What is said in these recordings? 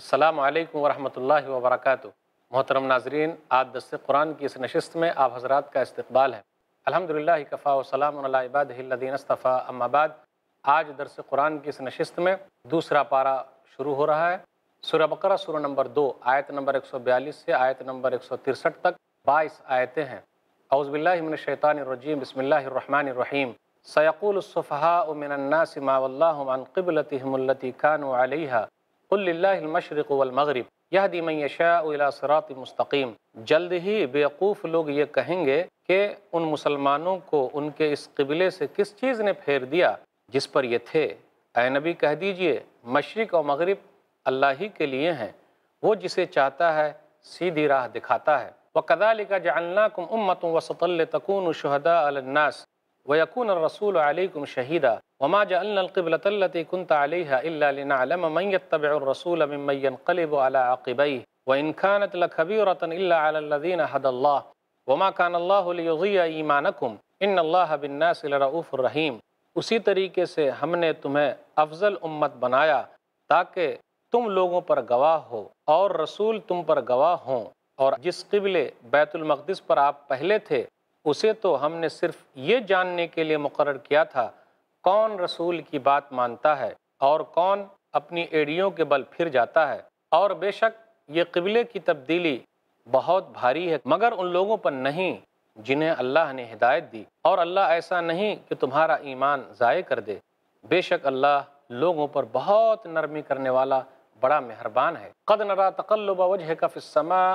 السلام علیکم ورحمۃ اللہ وبرکاتہ محترم ناظرین آج دس قرآن کی اس نشست میں آپ حضرات کا استقبال ہے الحمد للہ کفاء الدین اصطفیٰ بعد آج درس قرآن کی اس نشست میں دوسرا پارہ شروع ہو رہا ہے سورہ بقرہ سورہ نمبر دو آیت نمبر ایک سو بیالیس سے آیت نمبر ایک سو ترسٹھ تک بائیس آیتیں ہیں باللہ من الشیطان الرجیم بسم اللہ الرحمن الرحیم سیقول الصفحاء ما واللہم عن قبلتهم قبل قان علیہا قل المشرق والمغرب یہدی من یشاء الی صراط مستقیم جلد ہی بیوقوف لوگ یہ کہیں گے کہ ان مسلمانوں کو ان کے اس قبلے سے کس چیز نے پھیر دیا جس پر یہ تھے اے نبی کہہ دیجئے مشرق و مغرب اللہ ہی کے لیے ہیں وہ جسے چاہتا ہے سیدھی راہ دکھاتا ہے وَقَذَلِكَ جَعَلْنَاكُمْ أُمَّةٌ جا کو شُهَدَاءَ عَلَى النَّاسِ ويكون الرسول عليكم شهيدا وما جعلنا القبلة التي كنت عليها إلا لنعلم من يتبع الرسول ممن ينقلب على عقبيه وإن كانت لكبيرة إلا على الذين هدى الله وما كان الله ليضيع إيمانكم إن الله بالناس لرؤوف رحيم اسی طریقے سے ہم نے تمہیں افضل امت بنایا تاکہ تم لوگوں پر گواہ ہو اور رسول تم پر گواہ ہوں اور جس قبل بیت المقدس پر آپ پہلے تھے اسے تو ہم نے صرف یہ جاننے کے لیے مقرر کیا تھا کون رسول کی بات مانتا ہے اور کون اپنی ایڈیوں کے بل پھر جاتا ہے اور بے شک یہ قبلے کی تبدیلی بہت بھاری ہے مگر ان لوگوں پر نہیں جنہیں اللہ نے ہدایت دی اور اللہ ایسا نہیں کہ تمہارا ایمان ضائع کر دے بے شک اللہ لوگوں پر بہت نرمی کرنے والا بڑا مہربان ہے قد نرا تقلب وجہ کا السماء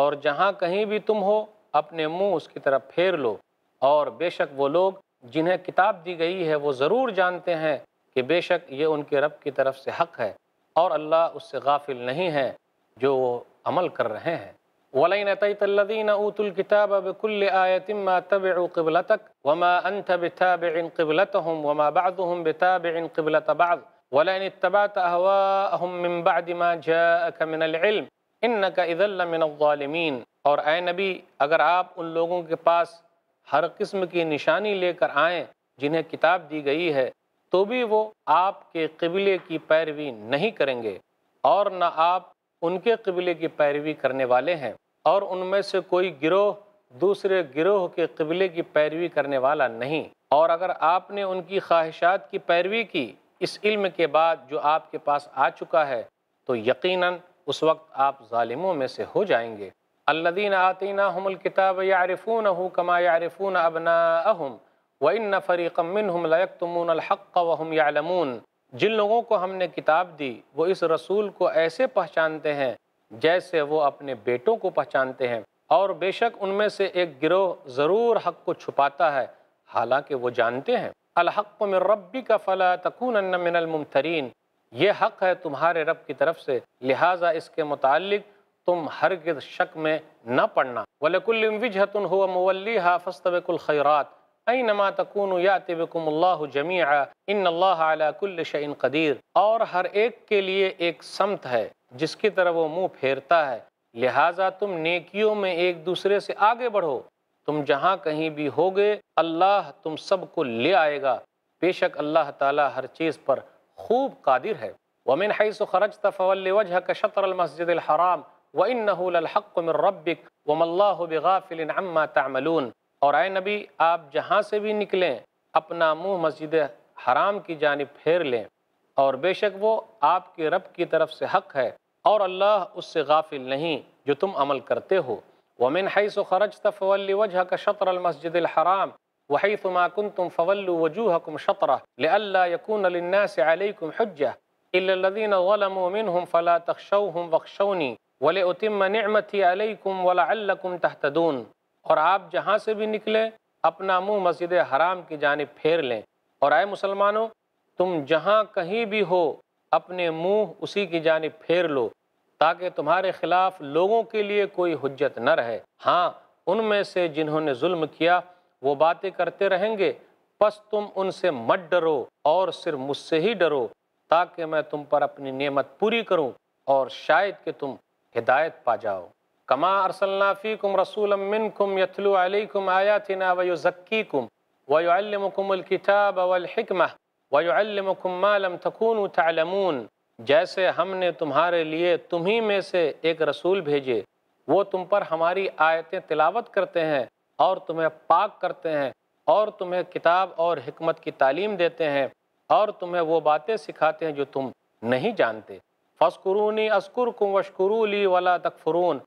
اور جہاں کہیں بھی تم ہو اپنے منہ اس کی طرف پھیر لو اور بے شک وہ لوگ جنہیں کتاب دی گئی ہے وہ ضرور جانتے ہیں کہ بے شک یہ ان کے رب کی طرف سے حق ہے اور اللہ اس سے غافل نہیں ہے جو وہ عمل کر رہے ہیں تَبِعُوا قِبْلَتَكَ وَمَا الکتاب بِتَابِعٍ قِبْلَتَهُمْ طب بَعْضُهُمْ قبل وما بَعْضٍ بتا اتَّبَعْتَ ان قبل بَعْدِ مَا جَاءَكَ مِنَ الْعِلْمِ ان نَ من الظالمین اور اے نبی اگر آپ ان لوگوں کے پاس ہر قسم کی نشانی لے کر آئیں جنہیں کتاب دی گئی ہے تو بھی وہ آپ کے قبلے کی پیروی نہیں کریں گے اور نہ آپ ان کے قبلے کی پیروی کرنے والے ہیں اور ان میں سے کوئی گروہ دوسرے گروہ کے قبلے کی پیروی کرنے والا نہیں اور اگر آپ نے ان کی خواہشات کی پیروی کی اس علم کے بعد جو آپ کے پاس آ چکا ہے تو یقیناً اس وقت آپ ظالموں میں سے ہو جائیں گے الَّذِينَ آتِيْنَاهُمُ الْكِتَابَ يَعْرِفُونَهُ كَمَا يَعْرِفُونَ أَبْنَاءَهُمْ وَإِنَّ فَرِيقًا مِّنْهُمْ لَيَكْتُمُونَ الْحَقَّ وَهُمْ يَعْلَمُونَ جن لوگوں کو ہم نے کتاب دی وہ اس رسول کو ایسے پہچانتے ہیں جیسے وہ اپنے بیٹوں کو پہچانتے ہیں اور بے شک ان میں سے ایک گروہ ضرور حق کو چھپاتا ہے حالانکہ وہ جانتے ہیں الحق من ربک فلا تکونن من الممترين یہ حق ہے تمہارے رب کی طرف سے لہٰذا اس کے متعلق تم ہرگز شک میں نہ پڑنا وَلَكُلِّمْ وِجْهَةٌ هُوَ مُوَلِّيهَا فَاسْتَوِكُ الْخَيْرَاتِ اَيْنَمَا تَكُونُ يَعْتِبِكُمُ اللَّهُ جَمِيعًا اِنَّ اللَّهَ عَلَىٰ كُلِّ شَئِنْ قَدِيرٌ اور ہر ایک کے لیے ایک سمت ہے جس کی طرح وہ مو پھیرتا ہے لہٰذا تم نیکیوں میں ایک دوسرے سے آگے بڑھو تم جہاں کہیں بھی ہوگے اللہ تم سب کو لے آئے گا بے شک اللہ تعالیٰ ہر چیز پر خوب قادر ہے ومن حَيْسُ خَرَجْتَ فَوَلِّ شطر المسجد الحرام الْحَرَامِ وَإِنَّهُ نح مِنْ و وَمَ اللَّهُ بِغَافِلٍ عَمَّا تَعْمَلُونَ اور اے نبی آپ جہاں سے بھی نکلیں اپنا منہ مسجد حرام کی جانب پھیر لیں اور بے شک وہ آپ کے رب کی طرف سے حق ہے اور اللہ اس سے غافل نہیں جو تم عمل کرتے ہو ومن حَيْسُ خَرَجْتَ فَوَلِّ وَجْهَكَ شَطْرَ شطر المسجد الحرام وحيثما كنتم فولوا وجوهكم شطرة لألا يكون للناس عليكم حجة إلا الذين ظلموا منهم فلا تخشوهم واخشوني ولأتم نعمتي عليكم ولعلكم تهتدون اور آپ جہاں سے بھی نکلے اپنا منہ مسجد حرام کی جانب پھیر لیں اور آئے مسلمانوں تم جہاں کہیں بھی ہو اپنے منہ اسی کی جانب پھیر لو تاکہ تمہارے خلاف لوگوں کے لیے کوئی حجت نہ رہے ہاں ان میں سے جنہوں نے ظلم کیا وہ باتیں کرتے رہیں گے پس تم ان سے مت ڈرو اور صرف مجھ سے ہی ڈرو تاکہ میں تم پر اپنی نعمت پوری کروں اور شاید کہ تم ہدایت پا جاؤ کما ارسلنا فیکم رسولا منکم یتلو علیکم آیاتنا ویزکیکم ویعلمکم الکتاب والحکمہ ویعلمکم ما لم کم تعلمون جیسے ہم نے تمہارے لیے تمہیں میں سے ایک رسول بھیجے وہ تم پر ہماری آیتیں تلاوت کرتے ہیں اور تمہیں پاک کرتے ہیں اور تمہیں کتاب اور حکمت کی تعلیم دیتے ہیں اور تمہیں وہ باتیں سکھاتے ہیں جو تم نہیں جانتے فسکرونی اسکر کم وشکرولی ولا تکفرون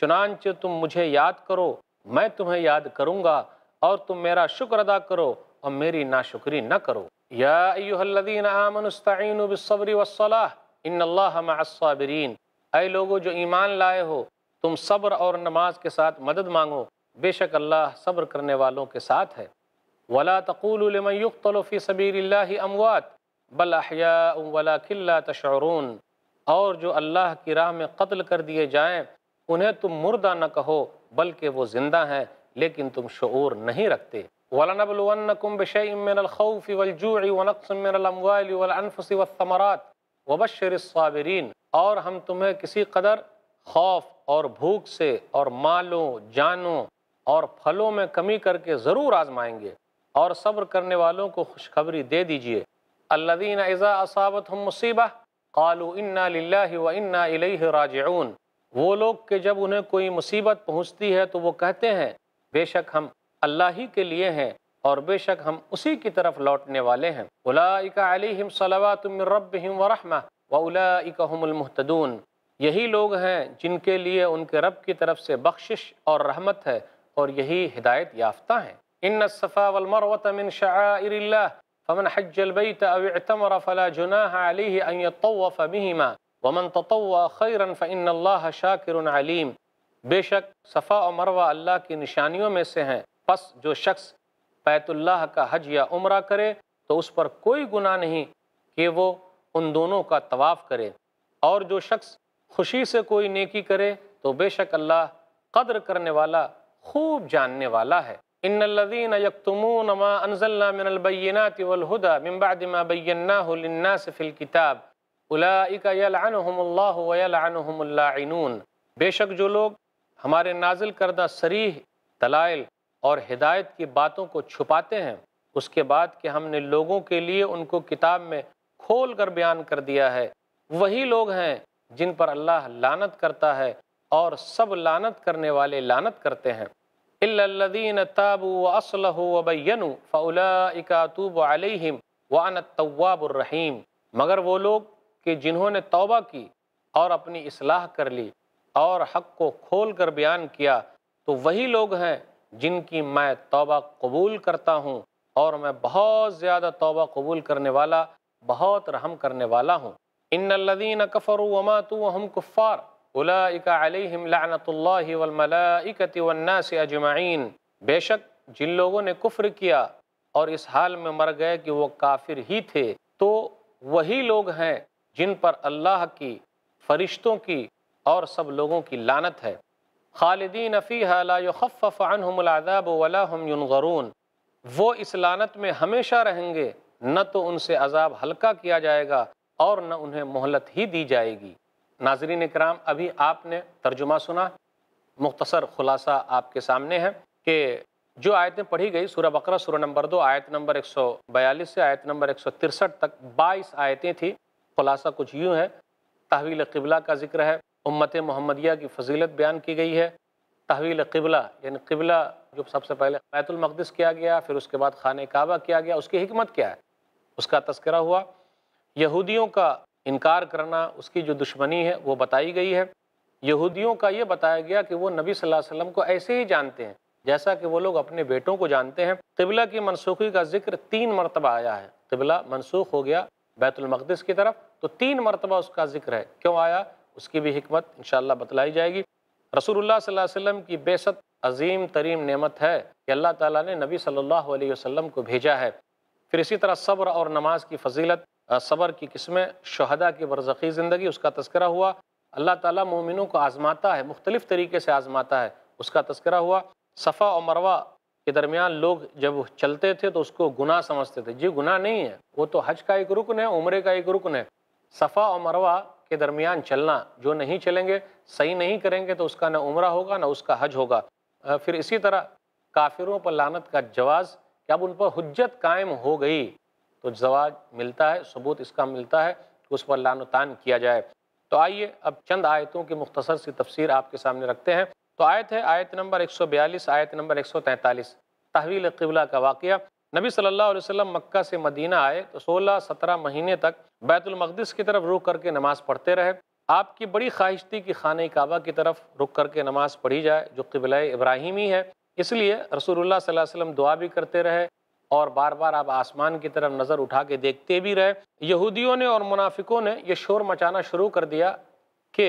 چنانچہ تم مجھے یاد کرو میں تمہیں یاد کروں گا اور تم میرا شکر ادا کرو اور میری ناشکری نہ کرو استعینوا بالصبر والصلاح ان اللہ مع الصابرین اے لوگو جو ایمان لائے ہو تم صبر اور نماز کے ساتھ مدد مانگو بے شک اللہ صبر کرنے والوں کے ساتھ ہے وَلَا تَقُولُ لِمَنْ يُقْتَلُ فِي سَبِيرِ اللَّهِ أَمْوَاتِ بَلْ أَحْيَاءٌ وَلَا كِلَّا تَشْعُرُونَ اور جو اللہ کی راہ میں قتل کر دیے جائیں انہیں تم مردہ نہ کہو بلکہ وہ زندہ ہیں لیکن تم شعور نہیں رکھتے وَلَنَبْلُوَنَّكُمْ بِشَيْءٍ مِّنَ الْخَوْفِ وَالْجُوعِ وَنَقْصٍ مِّنَ الْأَمْوَالِ وَالْأَنفُسِ وَالثَّمَرَاتِ وَبَشِّرِ الصَّابِرِينَ اور ہم تمہیں کسی قدر خوف اور بھوک سے اور مالوں جانوں اور پھلوں میں کمی کر کے ضرور آزمائیں گے اور صبر کرنے والوں کو خوشخبری دے دیجیے الذین اذا اصابتهم مصیبہ قالوا انا للہ و انا الیہ راجعون وہ لوگ کہ جب انہیں کوئی مصیبت پہنچتی ہے تو وہ کہتے ہیں بے شک ہم اللہ ہی کے لیے ہیں اور بے شک ہم اسی کی طرف لوٹنے والے ہیں اولا رب و رحمہ و اولا هم المحتدون یہی لوگ ہیں جن کے لیے ان کے رب کی طرف سے بخشش اور رحمت ہے اور یہی ہدایت یافتہ ہیں ان الصفا والمروۃ من شعائر اللہ فمن حج البيت او اعتمر فلا جناح عليه ان يطوف بهما ومن تطوع خيرا فان الله شاكر عليم بے شک صفا و مروہ اللہ کی نشانیوں میں سے ہیں پس جو شخص بیت اللہ کا حج یا عمرہ کرے تو اس پر کوئی گناہ نہیں کہ وہ ان دونوں کا طواف کرے اور جو شخص خوشی سے کوئی نیکی کرے تو بے شک اللہ قدر کرنے والا خوب جاننے والا ہے ان ما ما انزلنا من من بعد الكتاب اولئك يلعنهم الله ويلعنهم اللہ بے شک جو لوگ ہمارے نازل کردہ صریح دلائل اور ہدایت کی باتوں کو چھپاتے ہیں اس کے بعد کہ ہم نے لوگوں کے لیے ان کو کتاب میں کھول کر بیان کر دیا ہے وہی لوگ ہیں جن پر اللہ لانت کرتا ہے اور سب لانت کرنے والے لانت کرتے ہیں اِلَّا الَّذِينَ و اسلح و بين تُوبُ فلاطوب وَعَنَ التَّوَّابُ الرَّحِيمُ مگر وہ لوگ کہ جنہوں نے توبہ کی اور اپنی اصلاح کر لی اور حق کو کھول کر بیان کیا تو وہی لوگ ہیں جن کی میں توبہ قبول کرتا ہوں اور میں بہت زیادہ توبہ قبول کرنے والا بہت رحم کرنے والا ہوں ان الَّذِينَ كَفَرُوا و وَهُمْ كُفَّارُ ہم علیہم لعنت اللہ والملائکت والناس اجمعین بے شک جن لوگوں نے کفر کیا اور اس حال میں مر گئے کہ وہ کافر ہی تھے تو وہی لوگ ہیں جن پر اللہ کی فرشتوں کی اور سب لوگوں کی لانت ہے خالدین فیہا لا یخفف عنہم العذاب ولا ہم ینغرون وہ اس لانت میں ہمیشہ رہیں گے نہ تو ان سے عذاب ہلکا کیا جائے گا اور نہ انہیں مہلت ہی دی جائے گی ناظرین کرام ابھی آپ نے ترجمہ سنا مختصر خلاصہ آپ کے سامنے ہے کہ جو آیتیں پڑھی گئی سورہ بقرہ سورہ نمبر دو آیت نمبر ایک سو بیالیس سے آیت نمبر ایک سو ترسٹھ تک بائیس آیتیں تھیں خلاصہ کچھ یوں ہے تحویل قبلہ کا ذکر ہے امت محمدیہ کی فضیلت بیان کی گئی ہے تحویل قبلہ یعنی قبلہ جو سب سے پہلے بیت المقدس کیا گیا پھر اس کے بعد خانہ کعبہ کیا گیا اس کی حکمت کیا ہے اس کا تذکرہ ہوا یہودیوں کا انکار کرنا اس کی جو دشمنی ہے وہ بتائی گئی ہے یہودیوں کا یہ بتایا گیا کہ وہ نبی صلی اللہ علیہ وسلم کو ایسے ہی جانتے ہیں جیسا کہ وہ لوگ اپنے بیٹوں کو جانتے ہیں قبلہ کی منسوخی کا ذکر تین مرتبہ آیا ہے قبلہ منسوخ ہو گیا بیت المقدس کی طرف تو تین مرتبہ اس کا ذکر ہے کیوں آیا اس کی بھی حکمت انشاءاللہ بتلائی جائے گی رسول اللہ صلی اللہ علیہ وسلم کی بے ست عظیم ترین نعمت ہے کہ اللہ تعالیٰ نے نبی صلی اللہ علیہ وسلم کو بھیجا ہے پھر اسی طرح صبر اور نماز کی فضیلت صبر کی قسمیں شہدہ کی برزخی زندگی اس کا تذکرہ ہوا اللہ تعالیٰ مومنوں کو آزماتا ہے مختلف طریقے سے آزماتا ہے اس کا تذکرہ ہوا صفا اور مروہ کے درمیان لوگ جب چلتے تھے تو اس کو گناہ سمجھتے تھے جی گناہ نہیں ہے وہ تو حج کا ایک رکن ہے عمرے کا ایک رکن ہے صفا اور مروہ کے درمیان چلنا جو نہیں چلیں گے صحیح نہیں کریں گے تو اس کا نہ عمرہ ہوگا نہ اس کا حج ہوگا پھر اسی طرح کافروں پر لانت کا جواز کہ اب ان پر حجت قائم ہو گئی تو جواب ملتا ہے ثبوت اس کا ملتا ہے کہ اس پر لان و تان کیا جائے تو آئیے اب چند آیتوں کی مختصر سی تفسیر آپ کے سامنے رکھتے ہیں تو آیت ہے آیت نمبر 142 آیت نمبر 143 تحویل قبلہ کا واقعہ نبی صلی اللہ علیہ وسلم مکہ سے مدینہ آئے تو سولہ سترہ مہینے تک بیت المقدس کی طرف رخ کر کے نماز پڑھتے رہے آپ کی بڑی خواہش تھی کہ خانہ کعبہ کی طرف رخ کر کے نماز پڑھی جائے جو قبلہ ابراہیمی ہے اس لیے رسول اللہ صلی اللہ علیہ وسلم دعا بھی کرتے رہے اور بار بار آپ آسمان کی طرف نظر اٹھا کے دیکھتے بھی رہے یہودیوں نے اور منافقوں نے یہ شور مچانا شروع کر دیا کہ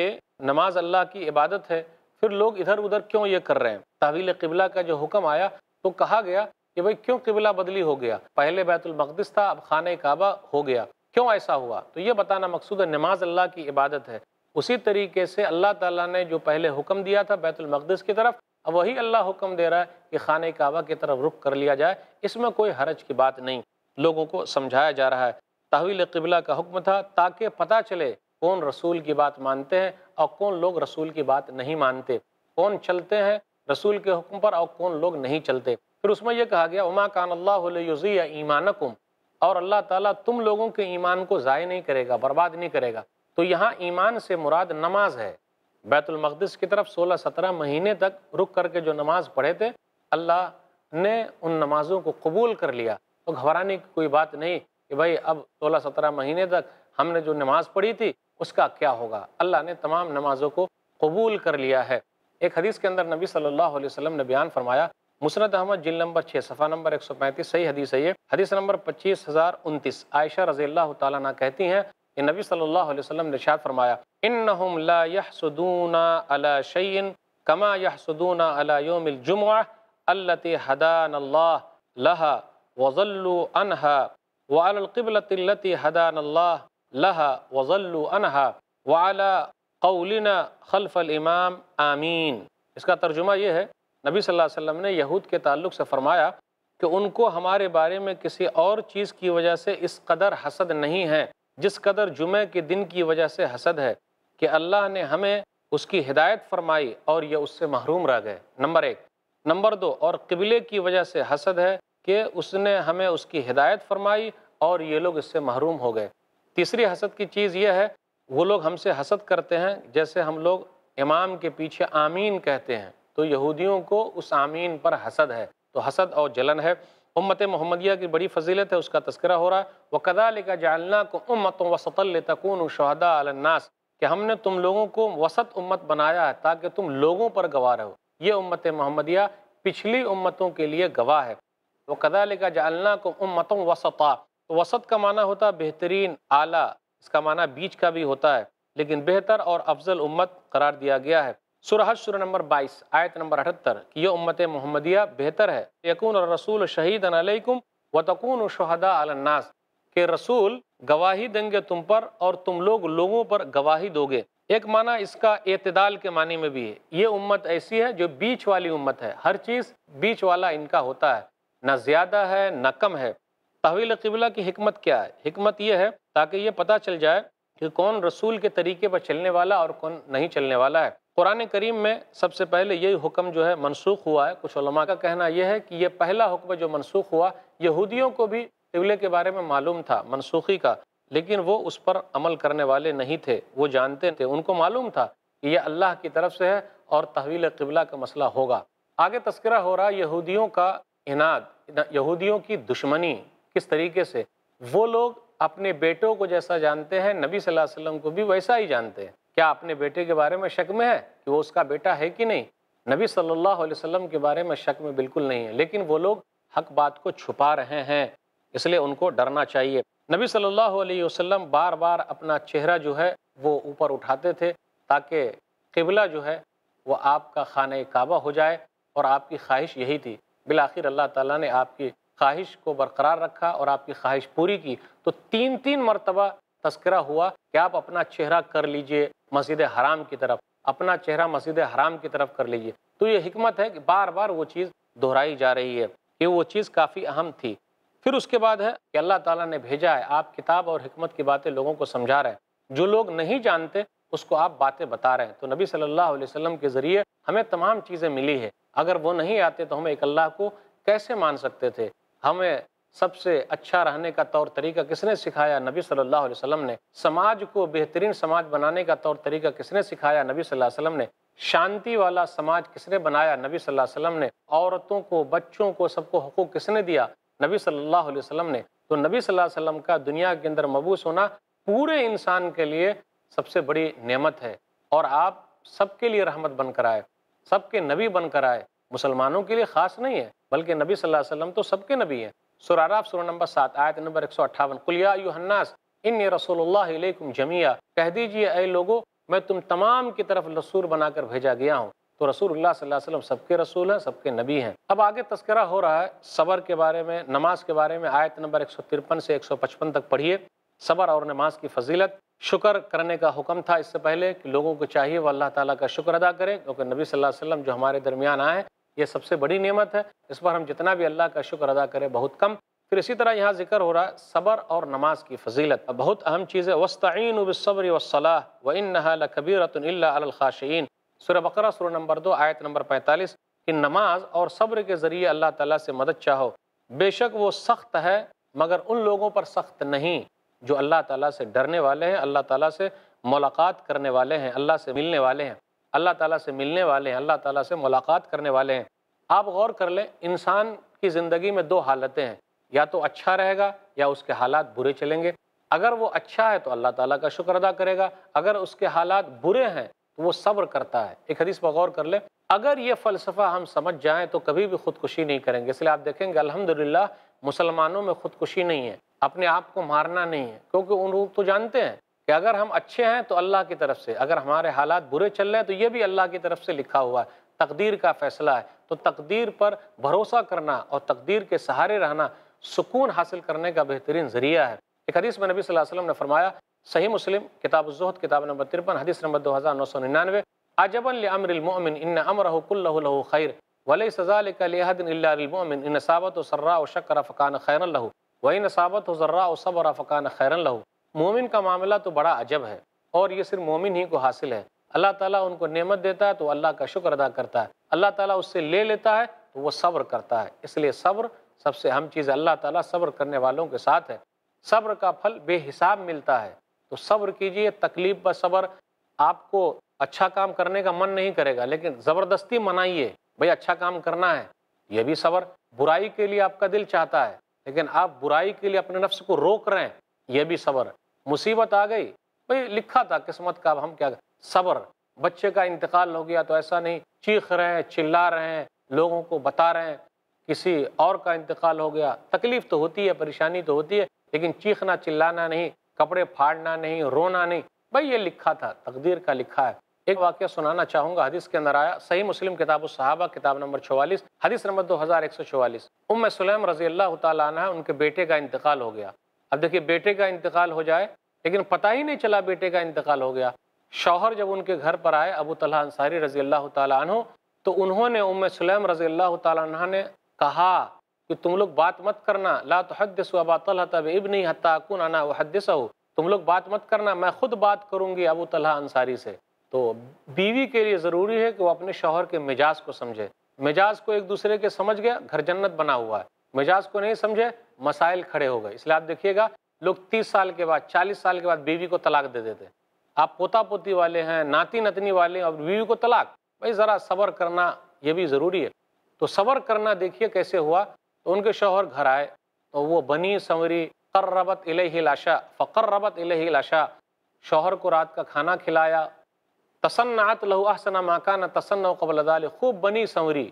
نماز اللہ کی عبادت ہے پھر لوگ ادھر ادھر کیوں یہ کر رہے ہیں تحویل قبلہ کا جو حکم آیا تو کہا گیا کہ بھائی کیوں قبلہ بدلی ہو گیا پہلے بیت المقدس تھا اب خانہ کعبہ ہو گیا کیوں ایسا ہوا تو یہ بتانا مقصود ہے نماز اللہ کی عبادت ہے اسی طریقے سے اللہ تعالیٰ نے جو پہلے حکم دیا تھا بیت المقدس کی طرف اب وہی اللہ حکم دے رہا ہے کہ خانہ کعبہ کی طرف رخ کر لیا جائے اس میں کوئی حرج کی بات نہیں لوگوں کو سمجھایا جا رہا ہے تحویل قبلہ کا حکم تھا تاکہ پتہ چلے کون رسول کی بات مانتے ہیں اور کون لوگ رسول کی بات نہیں مانتے کون چلتے ہیں رسول کے حکم پر اور کون لوگ نہیں چلتے پھر اس میں یہ کہا گیا عما کان اللہ علیہ ایمان کم اور اللہ تعالیٰ تم لوگوں کے ایمان کو ضائع نہیں کرے گا برباد نہیں کرے گا تو یہاں ایمان سے مراد نماز ہے بیت المقدس کی طرف سولہ سترہ مہینے تک رک کر کے جو نماز پڑھے تھے اللہ نے ان نمازوں کو قبول کر لیا تو گھبرانے کی کوئی بات نہیں کہ بھائی اب سولہ سترہ مہینے تک ہم نے جو نماز پڑھی تھی اس کا کیا ہوگا اللہ نے تمام نمازوں کو قبول کر لیا ہے ایک حدیث کے اندر نبی صلی اللہ علیہ وسلم نے بیان فرمایا مسند احمد جل نمبر چھ صفحہ نمبر ایک سو پینتیس صحیح حدیث ہے یہ حدیث نمبر پچیس ہزار انتیس عائشہ رضی اللہ تعالیٰ نے کہتی ہیں کہ نبی صلی اللہ علیہ وسلم نے شاید فرمایا انہم لا کما حدان اللہ التی حدان اللہ لہا وظلو انہا وعلى قولنا خلف الامام آمین اس کا ترجمہ یہ ہے نبی صلی اللہ علیہ وسلم نے یہود کے تعلق سے فرمایا کہ ان کو ہمارے بارے میں کسی اور چیز کی وجہ سے اس قدر حسد نہیں ہے جس قدر جمعہ کے دن کی وجہ سے حسد ہے کہ اللہ نے ہمیں اس کی ہدایت فرمائی اور یہ اس سے محروم رہ گئے نمبر ایک نمبر دو اور قبلے کی وجہ سے حسد ہے کہ اس نے ہمیں اس کی ہدایت فرمائی اور یہ لوگ اس سے محروم ہو گئے تیسری حسد کی چیز یہ ہے وہ لوگ ہم سے حسد کرتے ہیں جیسے ہم لوگ امام کے پیچھے آمین کہتے ہیں تو یہودیوں کو اس آمین پر حسد ہے تو حسد اور جلن ہے امت محمدیہ کی بڑی فضیلت ہے اس کا تذکرہ ہو رہا ہے وہ جَعَلْنَاكُمْ کا جالنا کو امت وسط النَّاسِ کہ ہم نے تم لوگوں کو وسط امت بنایا ہے تاکہ تم لوگوں پر گواہ رہو یہ امت محمدیہ پچھلی امتوں کے لیے گواہ ہے وہ قدا لا جالنا کو امت وسطاء وسط کا معنی ہوتا ہے بہترین اعلیٰ اس کا معنی بیچ کا بھی ہوتا ہے لیکن بہتر اور افضل امت قرار دیا گیا ہے سورہ سورہ نمبر بائیس آیت نمبر کہ یہ امت محمدیہ بہتر ہے یقون الرسول شہید علیکم و تقون شہدا الناس کہ رسول گواہی دیں گے تم پر اور تم لوگ لوگوں پر گواہی دو گے ایک معنی اس کا اعتدال کے معنی میں بھی ہے یہ امت ایسی ہے جو بیچ والی امت ہے ہر چیز بیچ والا ان کا ہوتا ہے نہ زیادہ ہے نہ کم ہے تحویل قبلہ کی حکمت کیا ہے حکمت یہ ہے تاکہ یہ پتہ چل جائے کہ کون رسول کے طریقے پر چلنے والا اور کون نہیں چلنے والا ہے قرآن کریم میں سب سے پہلے یہی حکم جو ہے منسوخ ہوا ہے کچھ علماء کا کہنا یہ ہے کہ یہ پہلا حکم جو منسوخ ہوا یہودیوں کو بھی قبلے کے بارے میں معلوم تھا منسوخی کا لیکن وہ اس پر عمل کرنے والے نہیں تھے وہ جانتے تھے ان کو معلوم تھا کہ یہ اللہ کی طرف سے ہے اور تحویل قبلہ کا مسئلہ ہوگا آگے تذکرہ ہو رہا یہودیوں کا اناد یہودیوں کی دشمنی کس طریقے سے وہ لوگ اپنے بیٹوں کو جیسا جانتے ہیں نبی صلی اللہ علیہ وسلم کو بھی ویسا ہی جانتے ہیں کیا اپنے بیٹے کے بارے میں شک میں ہے کہ وہ اس کا بیٹا ہے کہ نہیں نبی صلی اللہ علیہ وسلم کے بارے میں شک میں بالکل نہیں ہے لیکن وہ لوگ حق بات کو چھپا رہے ہیں اس لیے ان کو ڈرنا چاہیے نبی صلی اللہ علیہ وسلم بار بار اپنا چہرہ جو ہے وہ اوپر اٹھاتے تھے تاکہ قبلہ جو ہے وہ آپ کا خانہ کعبہ ہو جائے اور آپ کی خواہش یہی تھی بالآخر اللہ تعالیٰ نے آپ کی خواہش کو برقرار رکھا اور آپ کی خواہش پوری کی تو تین تین مرتبہ تذکرہ ہوا کہ آپ اپنا چہرہ کر لیجئے مسجد حرام کی طرف اپنا چہرہ مسجد حرام کی طرف کر لیجیے تو یہ حکمت ہے کہ بار بار وہ چیز دہرائی جا رہی ہے کہ وہ چیز کافی اہم تھی پھر اس کے بعد ہے کہ اللہ تعالیٰ نے بھیجا ہے آپ کتاب اور حکمت کی باتیں لوگوں کو سمجھا رہے ہیں جو لوگ نہیں جانتے اس کو آپ باتیں بتا رہے ہیں تو نبی صلی اللہ علیہ وسلم کے ذریعے ہمیں تمام چیزیں ملی ہیں اگر وہ نہیں آتے تو ہم ایک اللہ کو کیسے مان سکتے تھے ہمیں سب سے اچھا رہنے کا طور طریقہ کس نے سکھایا نبی صلی اللہ علیہ وسلم نے سماج کو بہترین سماج بنانے کا طور طریقہ کس نے سکھایا نبی صلی اللہ علیہ وسلم نے شانتی والا سماج کس نے بنایا نبی صلی اللہ علیہ وسلم نے عورتوں کو بچوں کو سب کو حقوق کس نے دیا نبی صلی اللہ علیہ وسلم نے تو نبی صلی اللہ علیہ وسلم کا دنیا کے اندر مبوس ہونا پورے انسان کے لیے سب سے بڑی نعمت ہے اور آپ سب کے لیے رحمت بن کر آئے سب کے نبی بن کر آئے مسلمانوں کے لیے خاص نہیں ہے بلکہ نبی صلی اللہ علیہ وسلم تو سب کے نبی ہیں سورہ عراف سورہ نمبر سات آیت نمبر ایک سو اٹھاون انی رسول اللہ علیکم جمیا کہہ دیجئے اے لوگو میں تم تمام کی طرف رسول بنا کر بھیجا گیا ہوں تو رسول اللہ صلی اللہ علیہ وسلم سب کے رسول ہیں سب کے نبی ہیں اب آگے تذکرہ ہو رہا ہے صبر کے بارے میں نماز کے بارے میں آیت نمبر ایک سو ترپن سے ایک سو پچپن تک پڑھیے صبر اور نماز کی فضیلت شکر کرنے کا حکم تھا اس سے پہلے کہ لوگوں کو چاہیے وہ اللہ تعالیٰ کا شکر ادا کریں کیونکہ نبی صلی اللہ علیہ وسلم جو ہمارے درمیان آئے یہ سب سے بڑی نعمت ہے اس پر ہم جتنا بھی اللہ کا شکر ادا کریں بہت کم پھر اسی طرح یہاں ذکر ہو رہا ہے صبر اور نماز کی فضیلت بہت اہم چیز ہے وسطی بصبر و صلاح وبیرت اللہ الخاشین سورہ بقرہ سورہ نمبر دو آیت نمبر پینتالیس کہ نماز اور صبر کے ذریعے اللہ تعالیٰ سے مدد چاہو بے شک وہ سخت ہے مگر ان لوگوں پر سخت نہیں جو اللہ تعالیٰ سے ڈرنے والے ہیں اللہ تعالیٰ سے ملاقات کرنے والے ہیں اللہ سے ملنے والے ہیں اللہ تعالیٰ سے ملنے والے ہیں اللہ تعالیٰ سے ملاقات کرنے والے ہیں آپ غور کر لیں انسان کی زندگی میں دو حالتیں ہیں یا تو اچھا رہے گا یا اس کے حالات برے چلیں گے اگر وہ اچھا ہے تو اللہ تعالیٰ کا شکر ادا کرے گا اگر اس کے حالات برے ہیں تو وہ صبر کرتا ہے ایک حدیث پر غور کر لیں اگر یہ فلسفہ ہم سمجھ جائیں تو کبھی بھی خودکشی نہیں کریں گے اس لیے آپ دیکھیں گے الحمد مسلمانوں میں خودکشی نہیں ہے اپنے آپ کو مارنا نہیں ہے کیونکہ ان لوگ تو جانتے ہیں کہ اگر ہم اچھے ہیں تو اللہ کی طرف سے اگر ہمارے حالات برے چل رہے ہیں تو یہ بھی اللہ کی طرف سے لکھا ہوا ہے تقدیر کا فیصلہ ہے تو تقدیر پر بھروسہ کرنا اور تقدیر کے سہارے رہنا سکون حاصل کرنے کا بہترین ذریعہ ہے ایک حدیث میں نبی صلی اللہ علیہ وسلم نے فرمایا صحیح مسلم کتاب الزہد کتاب نمبر ترپن حدیث نمبر دو ہزار نو سو ننانوے آجب المر امرہ لہو خیر ولیس ذالک کلحد اللہ للمؤمن ان صابت و ثراء و شکر خیرن لہو و ان صابت و ذرا صبر فکان خیرن لہو مومن کا معاملہ تو بڑا عجب ہے اور یہ صرف مومن ہی کو حاصل ہے اللہ تعالیٰ ان کو نعمت دیتا ہے تو اللہ کا شکر ادا کرتا ہے اللہ تعالیٰ اس سے لے لیتا ہے تو وہ صبر کرتا ہے اس لیے صبر سب سے اہم چیز ہے اللہ تعالیٰ صبر کرنے والوں کے ساتھ ہے صبر کا پھل بے حساب ملتا ہے تو صبر کیجیے تکلیف صبر آپ کو اچھا کام کرنے کا من نہیں کرے گا لیکن زبردستی منائیے بھائی اچھا کام کرنا ہے یہ بھی صبر برائی کے لیے آپ کا دل چاہتا ہے لیکن آپ برائی کے لیے اپنے نفس کو روک رہے ہیں یہ بھی صبر مصیبت آ گئی بھئی لکھا تھا قسمت کا اب ہم کیا صبر بچے کا انتقال ہو گیا تو ایسا نہیں چیخ رہے ہیں چلا رہے ہیں لوگوں کو بتا رہے ہیں کسی اور کا انتقال ہو گیا تکلیف تو ہوتی ہے پریشانی تو ہوتی ہے لیکن چیخنا چلانا نہیں کپڑے پھاڑنا نہیں رونا نہیں بھائی یہ لکھا تھا تقدیر کا لکھا ہے ایک واقعہ سنانا چاہوں گا حدیث کے اندر آیا صحیح مسلم کتاب الصحابہ کتاب نمبر چوالیس حدیث نمبر دو ہزار ایک سو چوالیس ام سلیم رضی اللہ تعالیٰ عنہ ان کے بیٹے کا انتقال ہو گیا اب دیکھیے بیٹے کا انتقال ہو جائے لیکن پتہ ہی نہیں چلا بیٹے کا انتقال ہو گیا شوہر جب ان کے گھر پر آئے ابو طلحہ انصاری رضی اللہ تعالیٰ عنہ تو انہوں نے ام سلیم رضی اللہ تعالیٰ عنہ نے کہا کہ تم لوگ بات مت کرنا لا تحدثوا ابا طلحہ تب ابنی نہیں کن کون وحدثہ تم لوگ بات مت کرنا میں خود بات کروں گی ابو طلحہ انصاری سے تو بیوی کے لیے ضروری ہے کہ وہ اپنے شوہر کے مزاج کو سمجھے مزاج کو ایک دوسرے کے سمجھ گیا گھر جنت بنا ہوا ہے مزاج کو نہیں سمجھے مسائل کھڑے ہو گئے اس لیے آپ دیکھیے گا لوگ تیس سال کے بعد چالیس سال کے بعد بیوی کو طلاق دے دیتے آپ پوتا پوتی والے ہیں ناتی نتنی والے ہیں اور بیوی کو طلاق بھائی ذرا صبر کرنا یہ بھی ضروری ہے تو صبر کرنا دیکھیے کیسے ہوا تو ان کے شوہر گھر آئے تو وہ بنی سمری قربت الہ لاشا فقربت ربت الہ لاشا شوہر کو رات کا کھانا کھلایا تسنعت لہو احسن ماکان نہ قبل قبلِ خوب بنی سمری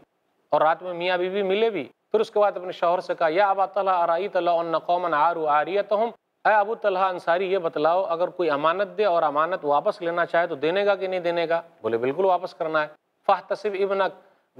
اور رات میں میاں بیوی ملے بھی پھر اس کے بعد اپنے شوہر سے کہا یا ابا طلحہ اباطرآلٰ آر آر آریتہم اے ابو طلحہ انصاری یہ بتلاؤ اگر کوئی امانت دے اور امانت واپس لینا چاہے تو دینے گا کہ نہیں دینے گا بولے بالکل واپس کرنا ہے فہ تصب ابنک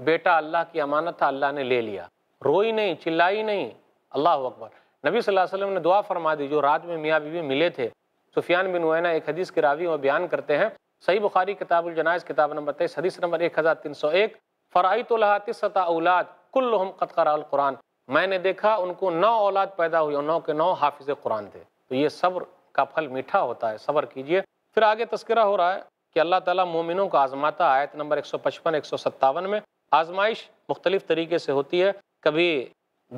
بیٹا اللہ کی امانت تھا اللہ نے لے لیا روئی نہیں چلائی نہیں اللہ اکبر نبی صلی اللہ علیہ وسلم نے دعا فرما دی جو رات میں میاں بی ملے تھے سفیان بن وینا ایک حدیث کے راوی و بیان کرتے ہیں صحیح بخاری کتاب الجناز کتاب نمبر تیئیس حدیث نمبر ایک ہزار تین سو ایک فرعط تصطا اولاد القرآن میں نے دیکھا ان کو نو اولاد پیدا ہوئی اور نو کے نو حافظ قرآن تھے تو یہ صبر کا پھل میٹھا ہوتا ہے صبر کیجئے پھر آگے تذکرہ ہو رہا ہے کہ اللہ تعالیٰ مومنوں کو آزماتا آیت نمبر 155 157 میں آزمائش مختلف طریقے سے ہوتی ہے کبھی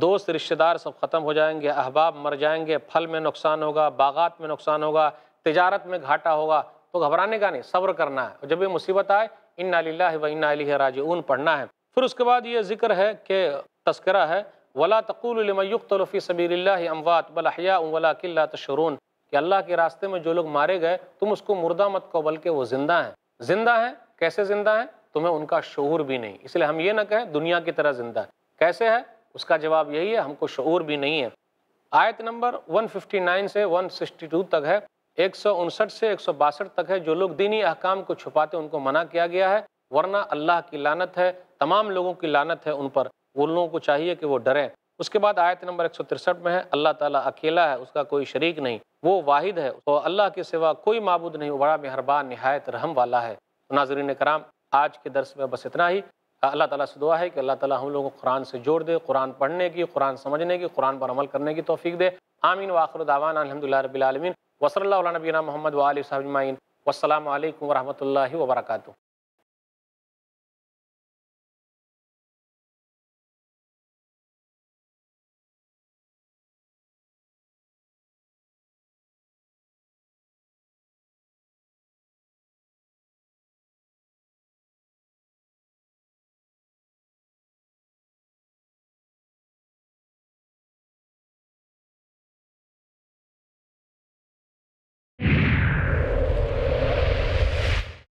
دوست رشتہ دار سب ختم ہو جائیں گے احباب مر جائیں گے پھل میں نقصان ہوگا باغات میں نقصان ہوگا تجارت میں گھاٹا ہوگا تو گھبرانے کا نہیں صبر کرنا ہے اور جب یہ مصیبت آئے انہ و ان راج اون پڑھنا ہے پھر اس کے بعد یہ ذکر ہے کہ تذکرہ ہے ولا تقول سَبِيلِ سبیل اللہ اموات بلحیا وَلَا كِلَّا تَشْرُونَ کہ اللہ کے راستے میں جو لوگ مارے گئے تم اس کو مردہ مت کو بلکہ وہ زندہ ہیں زندہ ہیں کیسے زندہ ہیں تمہیں ان کا شعور بھی نہیں اس لیے ہم یہ نہ کہیں دنیا کی طرح زندہ ہے کیسے ہے اس کا جواب یہی ہے ہم کو شعور بھی نہیں ہے آیت نمبر 159 سے 162 تک ہے 169 سے 162 تک ہے جو لوگ دینی احکام کو چھپاتے ان کو منع کیا گیا ہے ورنہ اللہ کی لانت ہے تمام لوگوں کی لانت ہے ان پر وہ لوگوں کو چاہیے کہ وہ ڈریں اس کے بعد آیت نمبر 163 میں ہے اللہ تعالیٰ اکیلا ہے اس کا کوئی شریک نہیں وہ واحد ہے تو اللہ کے سوا کوئی معبود نہیں بڑا مہربان نہایت رحم والا ہے ناظرین کرام آج کے درس میں بس اتنا ہی اللہ تعالیٰ سے دعا ہے کہ اللہ تعالیٰ ہم لوگوں کو قرآن سے جوڑ دے قرآن پڑھنے کی قرآن سمجھنے کی قرآن پر عمل کرنے کی توفیق دے آمین واخر دعوان الحمد للہ رب العالمین وصلی اللہ علیہ نبینہ محمد و علیہ صاحب عین وسلام علیکم ورحمۃ اللہ وبرکاتہ